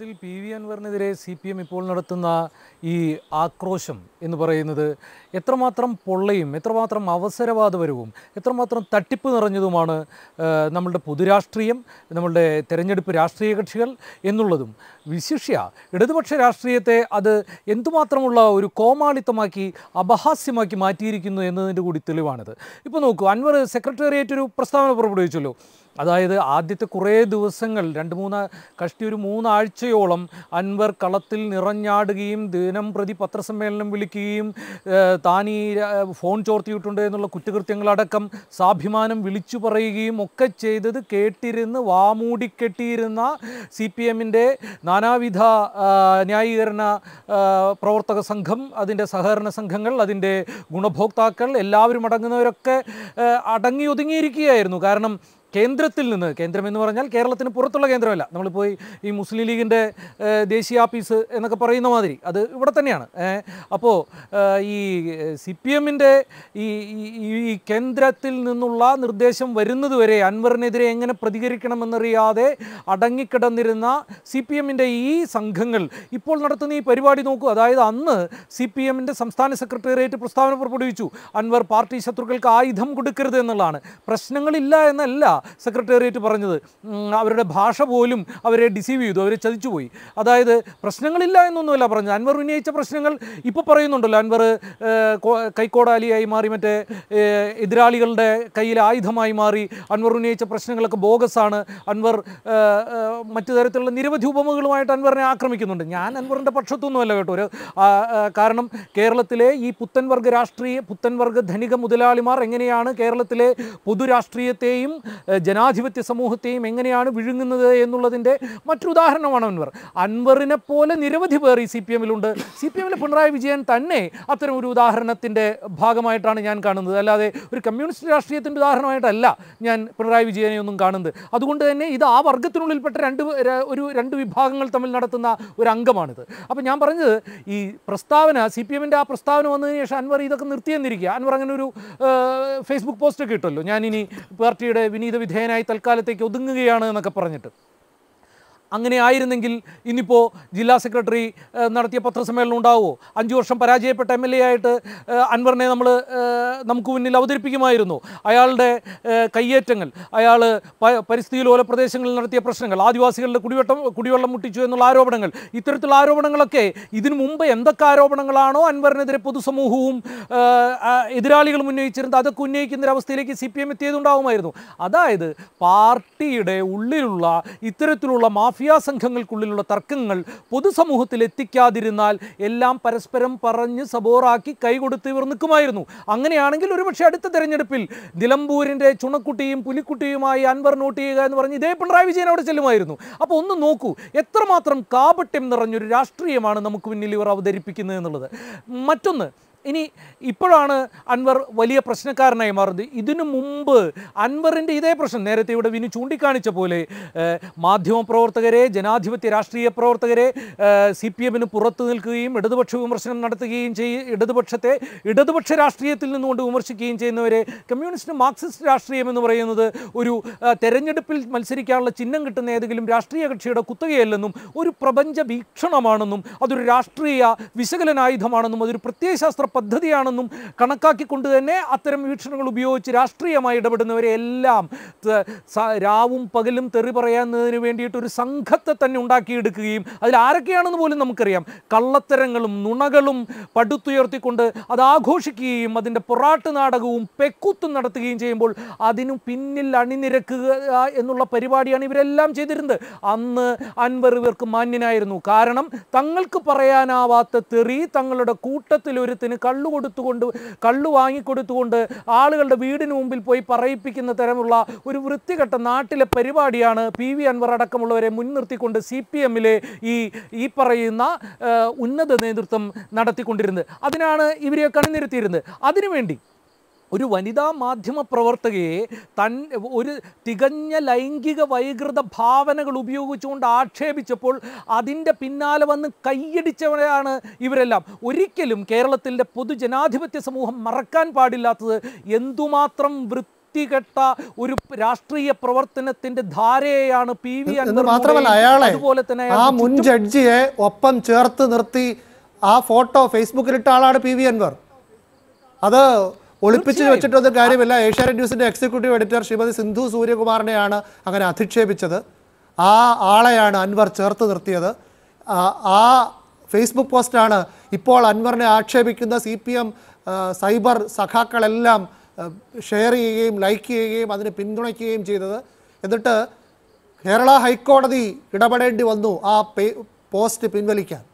ഇതിൽ P V അൻവറിനെതിരെ C P M ഇപ്പോൾ നടത്തുന്ന ഈ ആക്രോശം എന്ന് പറയുന്നത് എത്രമാത്രം പൊള്ളയും എത്രമാത്രം അവസരവാദപരവും എത്രമാത്രം തട്ടിപ്പ് നിറഞ്ഞതുമാണ് നമ്മളുടെ പൊതുരാഷ്ട്രീയം നമ്മളുടെ തെരഞ്ഞെടുപ്പ് രാഷ്ട്രീയ കക്ഷികൾ എന്നുള്ളതും വിശിഷ്യ ഇടതുപക്ഷ രാഷ്ട്രീയത്തെ അത് എന്തുമാത്രമുള്ള ഒരു കോമാളിത്തമാക്കി അപഹാസ്യമാക്കി മാറ്റിയിരിക്കുന്നു എന്നതിൻ്റെ കൂടി തെളിവാണിത് ഇപ്പോൾ നോക്കൂ അൻവർ സെക്രട്ടേറിയറ്റ് ഒരു പ്രസ്താവന പുറപ്പെടുവിച്ചല്ലോ അതായത് ആദ്യത്തെ കുറേ ദിവസങ്ങൾ രണ്ട് മൂന്ന് കഷ്ടി ഒരു മൂന്നാഴ്ചയോളം അൻവർ കളത്തിൽ നിറഞ്ഞാടുകയും ദിനം പ്രതി പത്രസമ്മേളനം വിളിക്കുകയും താൻ ഈ ഫോൺ ചോർത്തിയിട്ടുണ്ട് എന്നുള്ള കുറ്റകൃത്യങ്ങളടക്കം സാഭിമാനം വിളിച്ചു പറയുകയും ഒക്കെ ചെയ്തത് കേട്ടിരുന്ന് വാമൂടിക്കെട്ടിയിരുന്ന സി പി എമ്മിൻ്റെ നാനാവിധ ന്യായീകരണ പ്രവർത്തക സംഘം അതിൻ്റെ സഹകരണ സംഘങ്ങൾ അതിൻ്റെ ഗുണഭോക്താക്കൾ എല്ലാവരും അടങ്ങുന്നവരൊക്കെ അടങ്ങി ഒതുങ്ങിയിരിക്കുകയായിരുന്നു കാരണം കേന്ദ്രത്തിൽ നിന്ന് കേന്ദ്രമെന്ന് പറഞ്ഞാൽ കേരളത്തിന് പുറത്തുള്ള കേന്ദ്രമല്ല നമ്മളിപ്പോൾ ഈ മുസ്ലിം ലീഗിൻ്റെ ദേശീയ ആഫീസ് എന്നൊക്കെ പറയുന്ന മാതിരി അത് ഇവിടെ തന്നെയാണ് അപ്പോൾ ഈ സി പി എമ്മിൻ്റെ ഈ ഈ കേന്ദ്രത്തിൽ നിന്നുള്ള നിർദ്ദേശം വരുന്നതുവരെ അൻവറിനെതിരെ എങ്ങനെ പ്രതികരിക്കണമെന്നറിയാതെ അടങ്ങിക്കിടന്നിരുന്ന സി പി എമ്മിൻ്റെ ഈ സംഘങ്ങൾ ഇപ്പോൾ നടത്തുന്ന ഈ പരിപാടി നോക്കൂ അതായത് അന്ന് സി പി എമ്മിൻ്റെ സംസ്ഥാന സെക്രട്ടേറിയറ്റ് പ്രസ്താവന പുറപ്പെടുവിച്ചു അൻവർ പാർട്ടി ശത്രുക്കൾക്ക് ആയുധം കൊടുക്കരുത് എന്നുള്ളതാണ് പ്രശ്നങ്ങളില്ല എന്നല്ല സെക്രട്ടേറിയറ്റ് പറഞ്ഞത് അവരുടെ ഭാഷ പോലും അവരെ ഡിസീവ് ചെയ്തു അവരെ ചതിച്ചുപോയി അതായത് പ്രശ്നങ്ങളില്ല എന്നൊന്നുമല്ല പറഞ്ഞത് അൻവർ ഉന്നയിച്ച പ്രശ്നങ്ങൾ ഇപ്പോൾ പറയുന്നുണ്ടല്ലോ അൻവർ കൈക്കോടാലിയായി മാറി മറ്റേ എതിരാളികളുടെ കയ്യിൽ ആയുധമായി മാറി അൻവർ ഉന്നയിച്ച പ്രശ്നങ്ങളൊക്കെ ബോഗസാണ് അൻവർ മറ്റു തരത്തിലുള്ള നിരവധി ഉപമകളുമായിട്ട് അൻവറിനെ ആക്രമിക്കുന്നുണ്ട് ഞാൻ അൻവറിൻ്റെ പക്ഷത്തൊന്നുമല്ല കേട്ടോ ഒരു കാരണം കേരളത്തിലെ ഈ പുത്തൻവർഗ രാഷ്ട്രീയ പുത്തൻവർഗ ധനിക മുതലാളിമാർ എങ്ങനെയാണ് കേരളത്തിലെ പൊതുരാഷ്ട്രീയത്തെയും ജനാധിപത്യ സമൂഹത്തെയും എങ്ങനെയാണ് വിഴുങ്ങുന്നത് എന്നുള്ളതിൻ്റെ മറ്റുദാഹരണമാണ് അൻവർ അൻവറിനെ പോലെ നിരവധി പേർ ഈ സി പി എമ്മിലുണ്ട് സി പി എമ്മിലെ പിണറായി വിജയൻ തന്നെ അത്തരം ഒരു ഉദാഹരണത്തിൻ്റെ ഭാഗമായിട്ടാണ് ഞാൻ കാണുന്നത് അല്ലാതെ ഒരു കമ്മ്യൂണിസ്റ്റ് രാഷ്ട്രീയത്തിൻ്റെ ഉദാഹരണമായിട്ടല്ല ഞാൻ പിണറായി വിജയനെ ഒന്നും കാണുന്നത് അതുകൊണ്ട് തന്നെ ഇത് ആ വർഗത്തിനുള്ളിൽപ്പെട്ട രണ്ട് ഒരു രണ്ട് വിഭാഗങ്ങൾ തമ്മിൽ നടത്തുന്ന ഒരു അംഗമാണിത് അപ്പോൾ ഞാൻ പറഞ്ഞത് ഈ പ്രസ്താവന സി പി എമ്മിൻ്റെ ആ പ്രസ്താവന വന്നതിന് ശേഷം അൻവർ ഇതൊക്കെ നിർത്തിയെന്നിരിക്കുക അൻവർ അങ്ങനെ ഒരു ഫേസ്ബുക്ക് പോസ്റ്റൊക്കെ ഇട്ടല്ലോ ഞാനിനി പാർട്ടിയുടെ വിനീത വിധേയനായി തൽക്കാലത്തേക്ക് ഒതുങ്ങുകയാണ് എന്നൊക്കെ പറഞ്ഞിട്ട് അങ്ങനെ ആയിരുന്നെങ്കിൽ ഇന്നിപ്പോൾ ജില്ലാ സെക്രട്ടറി നടത്തിയ പത്രസമ്മേളനം ഉണ്ടാവുമോ അഞ്ചു വർഷം പരാജയപ്പെട്ട എം എൽ എ ആയിട്ട് അൻവറിനെ നമ്മൾ നമുക്ക് മുന്നിൽ അവതരിപ്പിക്കുമായിരുന്നു അയാളുടെ കയ്യേറ്റങ്ങൾ അയാൾ പരിസ്ഥിതി ലോല പ്രദേശങ്ങളിൽ നടത്തിയ പ്രശ്നങ്ങൾ ആദിവാസികളുടെ കുടിവെട്ടം കുടിവെള്ളം മുട്ടിച്ചു എന്നുള്ള ആരോപണങ്ങൾ ഇത്തരത്തിലുള്ള ആരോപണങ്ങളൊക്കെ ഇതിനു മുമ്പ് എന്തൊക്കെ ആരോപണങ്ങളാണോ അൻവറിനെതിരെ പൊതുസമൂഹവും എതിരാളികളും ഉന്നയിച്ചിരുന്നത് അതൊക്കെ ഉന്നയിക്കുന്ന അവസ്ഥയിലേക്ക് സി പി എം എത്തിയതുണ്ടാവുമായിരുന്നു അതായത് പാർട്ടിയുടെ ഉള്ളിലുള്ള ഇത്തരത്തിലുള്ള മാഫിയ മാഫിയാ സംഘങ്ങൾക്കുള്ളിലുള്ള തർക്കങ്ങൾ പൊതുസമൂഹത്തിൽ എത്തിക്കാതിരുന്നാൽ എല്ലാം പരസ്പരം പറഞ്ഞ് സബോറാക്കി കൈകൊടുത്ത് ഇവർ നിൽക്കുമായിരുന്നു അങ്ങനെയാണെങ്കിൽ ഒരുപക്ഷെ അടുത്ത തെരഞ്ഞെടുപ്പിൽ നിലമ്പൂരിൻ്റെ ചുണക്കുട്ടിയും പുലിക്കുട്ടിയുമായി അൻവർ നോട്ട് ചെയ്യുക എന്ന് പറഞ്ഞ് ഇതേ പിണറായി വിജയൻ അവിടെ ചെല്ലുമായിരുന്നു അപ്പോൾ ഒന്ന് നോക്കൂ എത്രമാത്രം കാപട്യം നിറഞ്ഞൊരു രാഷ്ട്രീയമാണ് നമുക്ക് മുന്നിൽ ഇവർ അവതരിപ്പിക്കുന്നത് എന്നുള്ളത് മറ്റൊന്ന് ഇനി ഇപ്പോഴാണ് അൻവർ വലിയ പ്രശ്നക്കാരനായി മാറുന്നത് ഇതിനു മുമ്പ് അൻവറിൻ്റെ ഇതേ പ്രശ്നം നേരത്തെ ഇവിടെ വിനു ചൂണ്ടിക്കാണിച്ച പോലെ മാധ്യമപ്രവർത്തകരെ ജനാധിപത്യ രാഷ്ട്രീയ പ്രവർത്തകരെ സി പി എമ്മിന് പുറത്തു നിൽക്കുകയും ഇടതുപക്ഷ വിമർശനം നടത്തുകയും ചെയ്യ ഇടതുപക്ഷത്തെ ഇടതുപക്ഷ രാഷ്ട്രീയത്തിൽ നിന്നുകൊണ്ട് വിമർശിക്കുകയും ചെയ്യുന്നവരെ കമ്മ്യൂണിസ്റ്റ് മാർക്സിസ്റ്റ് രാഷ്ട്രീയം എന്ന് പറയുന്നത് ഒരു തെരഞ്ഞെടുപ്പിൽ മത്സരിക്കാനുള്ള ചിഹ്നം കിട്ടുന്ന ഏതെങ്കിലും രാഷ്ട്രീയ കക്ഷിയുടെ കുത്തകയല്ലെന്നും ഒരു പ്രപഞ്ച വീക്ഷണമാണെന്നും അതൊരു രാഷ്ട്രീയ വിശകലനായുധമാണെന്നും അതൊരു പ്രത്യയശാസ്ത്ര പദ്ധതിയാണെന്നും കണക്കാക്കിക്കൊണ്ട് തന്നെ അത്തരം വീക്ഷണങ്ങൾ ഉപയോഗിച്ച് രാഷ്ട്രീയമായി ഇടപെടുന്നവരെ എല്ലാം രാവും പകലും തെറി പറയാവുന്നതിന് വേണ്ടിയിട്ടൊരു സംഘത്തെ തന്നെ ഉണ്ടാക്കിയെടുക്കുകയും അതിൽ ആരൊക്കെയാണെന്ന് പോലും നമുക്കറിയാം കള്ളത്തരങ്ങളും നുണകളും പടുത്തുയർത്തിക്കൊണ്ട് അത് ആഘോഷിക്കുകയും അതിൻ്റെ പൊറാട്ട് നാടകവും പെക്കുത്തും നടത്തുകയും ചെയ്യുമ്പോൾ അതിനു പിന്നിൽ അണിനിരക്കുക എന്നുള്ള പരിപാടിയാണ് ഇവരെല്ലാം ചെയ്തിരുന്നത് അന്ന് അൻവർ ഇവർക്ക് മാന്യനായിരുന്നു കാരണം തങ്ങൾക്ക് പറയാനാവാത്ത തെറി തങ്ങളുടെ കൂട്ടത്തിലൊരുത്തിന് കള്ളു കൊടുത്തുകൊണ്ട് കള്ളു വാങ്ങിക്കൊടുത്തുകൊണ്ട് ആളുകളുടെ വീടിന് മുമ്പിൽ പോയി പറയിപ്പിക്കുന്ന തരമുള്ള ഒരു വൃത്തികെട്ട നാട്ടിലെ പരിപാടിയാണ് പി വി അൻവർ അടക്കമുള്ളവരെ മുൻനിർത്തിക്കൊണ്ട് സി പി എമ്മിലെ ഈ ഈ പറയുന്ന ഉന്നത നേതൃത്വം നടത്തിക്കൊണ്ടിരുന്നത് അതിനാണ് ഇവരെ കണിനിരത്തിയിരുന്നത് അതിനുവേണ്ടി ഒരു വനിതാ മാധ്യമ പ്രവർത്തകയെ തൻ ഒരു തികഞ്ഞ ലൈംഗിക വൈകൃത ഭാവനകൾ ഉപയോഗിച്ചുകൊണ്ട് ആക്ഷേപിച്ചപ്പോൾ അതിൻ്റെ പിന്നാലെ വന്ന് കൈയടിച്ചവരാണ് ഇവരെല്ലാം ഒരിക്കലും കേരളത്തിൻ്റെ പൊതുജനാധിപത്യ സമൂഹം മറക്കാൻ പാടില്ലാത്തത് എന്തുമാത്രം വൃത്തികെട്ട ഒരു രാഷ്ട്രീയ പ്രവർത്തനത്തിന്റെ ധാരയെയാണ് പി വി മാത്രമല്ല അതുപോലെ തന്നെ ആ മുൻ ജഡ്ജിയെ ഒപ്പം ചേർത്ത് നിർത്തി ആ ഫോട്ടോ ഫേസ്ബുക്കിലിട്ട ആളാണ് പി വി അൻവർ അത് ഒളിപ്പിച്ച് വെച്ചിട്ടൊന്നും കാര്യമില്ല ഏഷ്യാനെറ്റ് ന്യൂസിന്റെ എക്സിക്യൂട്ടീവ് എഡിറ്റർ ശ്രീമതി സിന്ധു സൂര്യകുമാറിനെയാണ് അങ്ങനെ അധിക്ഷേപിച്ചത് ആ ആളെയാണ് അൻവർ ചേർത്ത് നിർത്തിയത് ആ ഫേസ്ബുക്ക് പോസ്റ്റാണ് ഇപ്പോൾ അൻവറിനെ ആക്ഷേപിക്കുന്ന സി പി എം സൈബർ സഖാക്കളെല്ലാം ഷെയർ ചെയ്യുകയും ലൈക്ക് ചെയ്യുകയും അതിനെ പിന്തുണയ്ക്കുകയും ചെയ്തത് എന്നിട്ട് കേരള ഹൈക്കോടതി ഇടപെടേണ്ടി വന്നു ആ പോസ്റ്റ് പിൻവലിക്കാൻ